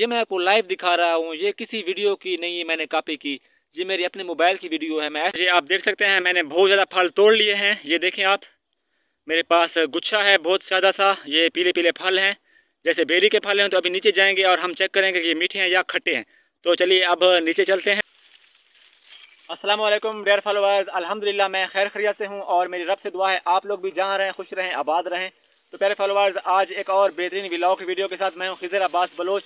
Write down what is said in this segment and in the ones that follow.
ये मैं आपको लाइव दिखा रहा हूँ ये किसी वीडियो की नहीं है मैंने कॉपी की ये मेरी अपने मोबाइल की वीडियो है मैं ये आप देख सकते हैं मैंने बहुत ज़्यादा फल तोड़ लिए हैं ये देखें आप मेरे पास गुच्छा है बहुत ज़्यादा सा ये पीले पीले फल हैं जैसे बेरी के फल हैं तो अभी नीचे जाएंगे और हम चेक करेंगे कि मीठे हैं या खट्टे हैं तो चलिए अब नीचे चलते हैं असलम डेयर फॉलोअर्स अल्हम्दुलिल्लाह मैं खैर खरिया से हूँ और मेरी रब से दुआ है आप लोग भी जहाँ रहें खुश रहें आबाद रहें तो प्यारे फॉलोअर्स आज एक और बेहतरीन व्लॉग वीडियो के साथ मैं हूँ खिजर अब्बास बलोच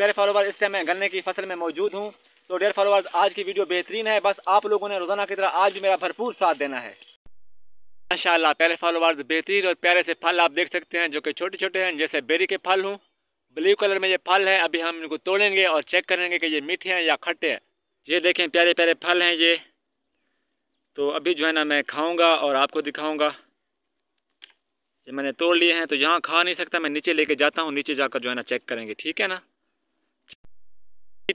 प्यारे फॉलोवर इस टाइम मैं गन्ने की फसल में मौजूद हूँ तो डेयर फॉलोवर आज की वीडियो बेहतरीन है बस आप लोगों ने रोज़ाना की तरह आज भी मेरा भरपूर साथ देना है माशाला प्यारे फॉलोवर बेहतरीन और प्यारे से फल आप देख सकते हैं जो कि छोटे छोटे हैं जैसे बेरी के फल हूँ ब्लू कलर में ये फल है अभी हम इनको तोड़ेंगे और चेक करेंगे कि ये मीठे हैं या खट्टे हैं ये देखें प्यारे प्यारे फल हैं ये तो अभी जो है ना मैं खाऊंगा और आपको दिखाऊंगा ये मैंने तोड़ लिए हैं तो यहाँ खा नहीं सकता मैं नीचे लेके जाता हूँ नीचे जाकर जो है ना चेक करेंगे ठीक है ना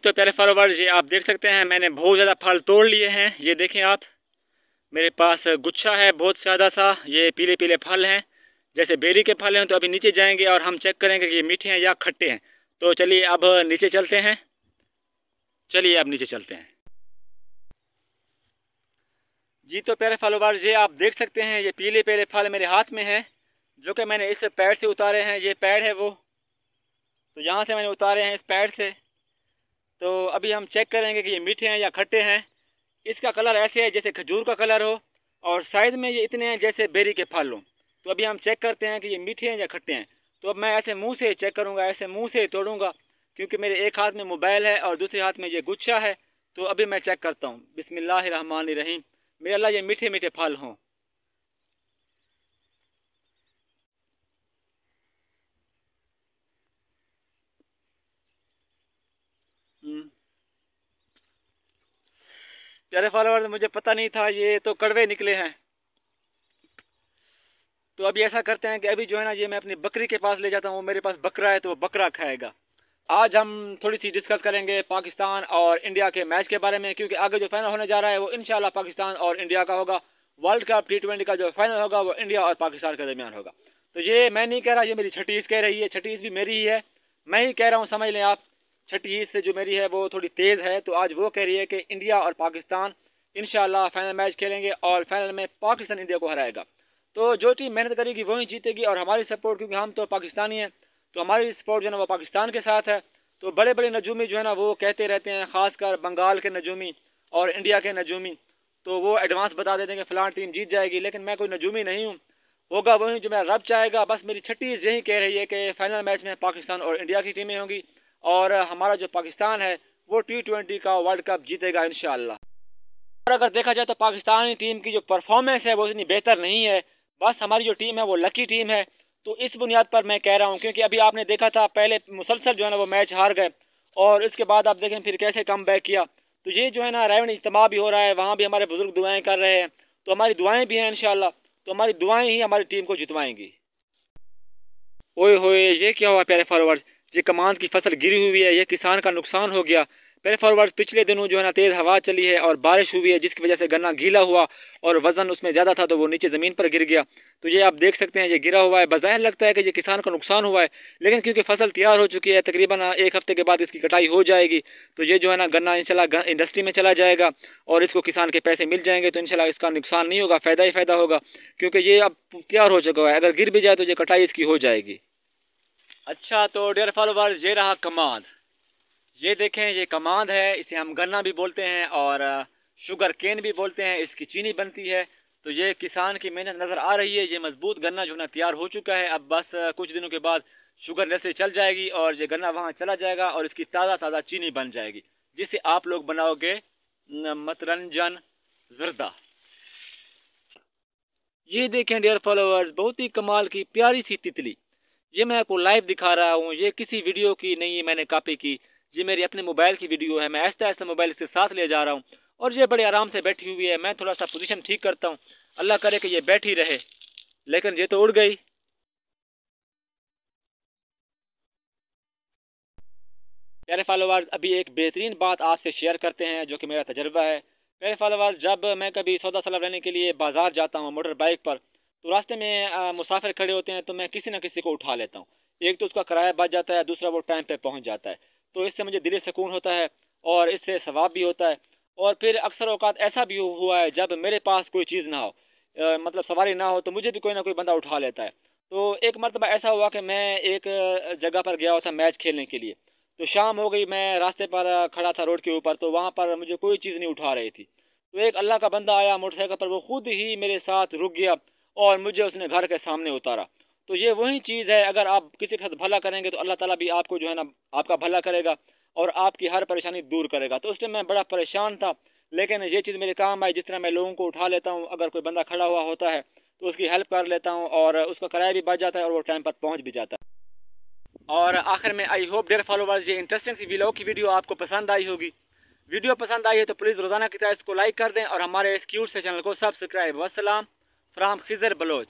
तो प्यारे फॉलोवर्स ये आप देख सकते हैं मैंने बहुत ज़्यादा फल तोड़ लिए हैं ये देखें आप मेरे पास गुच्छा है बहुत ज़्यादा सा ये पीले पीले फल हैं जैसे बेरी के फल हैं तो अभी नीचे जाएंगे और हम चेक करेंगे कि ये मीठे हैं या खट्टे हैं तो चलिए अब नीचे चलते हैं चलिए अब नीचे चलते हैं जी तो प्यारे फलोवार ये आप देख सकते हैं ये पीले पीले फल मेरे हाथ में हैं जो कि मैंने इस पैड से उतारे हैं ये पैड है वो तो यहाँ से मैंने उतारे हैं इस पैड से तो अभी हम चेक करेंगे कि ये मीठे हैं या खट्टे हैं इसका कलर ऐसे है जैसे खजूर का कलर हो और साइज़ में ये इतने हैं जैसे बेरी के फल हो तो अभी हम चेक करते हैं कि ये मीठे हैं या खट्टे हैं तो अब मैं ऐसे मुंह से चेक करूंगा ऐसे मुंह से तोड़ूंगा क्योंकि मेरे एक हाथ में मोबाइल है और दूसरे हाथ में ये गुच्छा है तो अभी मैं चेक करता हूँ बिसमिल्लर रहीम मेरे अल्लाह ये मीठे मीठे फल हों प्यारे फॉलोअर्स मुझे पता नहीं था ये तो कड़वे निकले हैं तो अभी ऐसा करते हैं कि अभी जो है ना ये मैं अपनी बकरी के पास ले जाता हूँ वो मेरे पास बकरा है तो वो बकरा खाएगा आज हम थोड़ी सी डिस्कस करेंगे पाकिस्तान और इंडिया के मैच के बारे में क्योंकि आगे जो फाइनल होने जा रहा है वो इनशाला पाकिस्तान और इंडिया का होगा वर्ल्ड कप टी ट्वेंटी का जो फाइनल होगा वो इंडिया और पाकिस्तान के दरमियान होगा तो ये मैं नहीं कह रहा ये मेरी छठीस कह रही है छठीस भी मेरी ही है मैं ही कह रहा हूँ समझ लें आप छठी ईद से जो मेरी है वो थोड़ी तेज़ है तो आज वो कह रही है कि इंडिया और पाकिस्तान इन फाइनल मैच खेलेंगे और फाइनल में पाकिस्तान इंडिया को हराएगा तो जो टीम मेहनत करेगी वही जीतेगी और हमारी सपोर्ट क्योंकि हम तो पाकिस्तानी हैं तो हमारी सपोर्ट जो है ना वो पाकिस्तान के साथ है तो बड़े बड़े नजूमी जो है ना वो कहते रहते हैं ख़ासकर बंगाल के नजूमी और इंडिया के नजूमी तो वो एडवांस बता देते हैं कि फ़लान टीम जीत जाएगी लेकिन मैं कोई नजूमी नहीं हूँ होगा वही जो मेरा रब चाहेगा बस मेरी छठी यही कह रही है कि फ़ाइनल मैच में पाकिस्तान और इंडिया की टीमें होंगी और हमारा जो पाकिस्तान है वो टी ट्वेंटी का वर्ल्ड कप जीतेगा इन और अगर देखा जाए तो पाकिस्तानी टीम की जो परफॉर्मेंस है वो इतनी बेहतर नहीं है बस हमारी जो टीम है वो लकी टीम है तो इस बुनियाद पर मैं कह रहा हूँ क्योंकि अभी आपने देखा था पहले मुसलसल जो है ना वो मैच हार गए और इसके बाद आप देखें फिर कैसे कम बैक किया तो ये जो है ना रैवन इजतम भी हो रहा है वहाँ भी हमारे बुज़ुर्ग दुआएँ कर रहे हैं तो हमारी दुआएँ भी हैं इन तो हमारी दुआएँ ही हमारी टीम को जितवाएंगी ओए होए ये क्या हुआ प्यारे फॉरवर्ड्स ये कमान की फसल गिरी हुई है यह किसान का नुकसान हो गया पहले फॉरवर्ड पिछले दिनों जो है ना तेज़ हवा चली है और बारिश हुई है जिसकी वजह से गन्ना गीला हुआ और वज़न उसमें ज़्यादा था तो वो नीचे ज़मीन पर गिर गया तो ये आप देख सकते हैं ये गिरा हुआ है बाहर लगता है कि ये किसान का नुकसान हुआ है लेकिन क्योंकि फसल तैयार हो चुकी है तकरीबन एक हफ्ते के बाद इसकी कटाई हो जाएगी तो ये जो है ना गन्ना इंशाल्लाह इंडस्ट्री में चला जाएगा और इसको किसान के पैसे मिल जाएंगे तो इंशाल्लाह इसका नुकसान नहीं होगा फ़ायदा ही फ़ायदा होगा क्योंकि ये अब तैयार हो चुका है अगर गिर भी जाए तो ये कटाई इसकी हो जाएगी अच्छा तो डेयर फॉलोवर्स ये रहा कमाद ये देखें ये कमाद है इसे हम गन्ना भी बोलते हैं और शुगर केन भी बोलते हैं इसकी चीनी बनती है तो ये किसान की मेहनत नज़र आ रही है ये मजबूत गन्ना जो ना तैयार हो चुका है अब बस कुछ दिनों के बाद शुगर नर्सरी चल जाएगी और ये गन्ना वहाँ चला जाएगा और इसकी ताज़ा ताज़ा चीनी बन जाएगी जिसे आप लोग बनाओगे मतरंजन जरदा ये देखें डेयर फॉलोअर्स बहुत ही कमाल की प्यारी सी तितली ये मैं आपको लाइव दिखा रहा हूँ ये किसी वीडियो की नहीं मैंने कॉपी की ये मेरी अपने मोबाइल की वीडियो है मैं ऐसे ऐसे मोबाइल इसके साथ ले जा रहा हूँ और ये बड़े आराम से बैठी हुई है मैं थोड़ा सा पोजिशन ठीक करता हूँ अल्लाह करे कि ये बैठी रहे लेकिन ये तो उड़ गई प्यारे फॉलोवर अभी एक बेहतरीन बात आपसे शेयर करते हैं जो कि मेरा तजर्बा है प्यारे फॉलोवर जब मैं कभी सौदा सलाब लेने के लिए बाज़ार जाता हूँ मोटर बाइक पर तो रास्ते में मुसाफिर खड़े होते हैं तो मैं किसी ना किसी को उठा लेता हूँ एक तो उसका किराया बच जाता है दूसरा वो टाइम पर पहुँच जाता है तो इससे मुझे दिल सुकून होता है और इससे सवाब भी होता है और फिर अक्सर अवकात ऐसा भी हुआ है जब मेरे पास कोई चीज़ ना हो मतलब सवारी ना हो तो मुझे भी कोई ना कोई बंदा उठा लेता है तो एक मरतबा ऐसा हुआ कि मैं एक जगह पर गया था मैच खेलने के लिए तो शाम हो गई मैं रास्ते पर खड़ा था रोड के ऊपर तो वहाँ पर मुझे कोई चीज़ नहीं उठा रही थी तो एक अल्लाह का बंदा आया मोटरसाइकिल पर वो खुद ही मेरे साथ रुक गया और मुझे उसने घर के सामने उतारा तो ये वही चीज़ है अगर आप किसी के साथ भला करेंगे तो अल्लाह ताला भी आपको जो है ना आपका भला करेगा और आपकी हर परेशानी दूर करेगा तो उस टाइम मैं बड़ा परेशान था लेकिन ये चीज़ मेरे काम आई जिस तरह मैं लोगों को उठा लेता हूँ अगर कोई बंदा खड़ा हुआ होता है तो उसकी हेल्प कर लेता हूँ और उसका किराया भी बच जाता है और वो टाइम पर पहुँच भी जाता है और आखिर में आई होप डेयर फॉलोवर्स ये इंटरेस्टिंग सी वीलॉग की वीडियो आपको पसंद आई होगी वीडियो पसंद आई है तो प्लीज़ रोज़ाना की तरह इसको लाइक कर दें और हमारे इस क्यूट से चैनल को सब्सक्राइब वसलम from Khizer Baloch.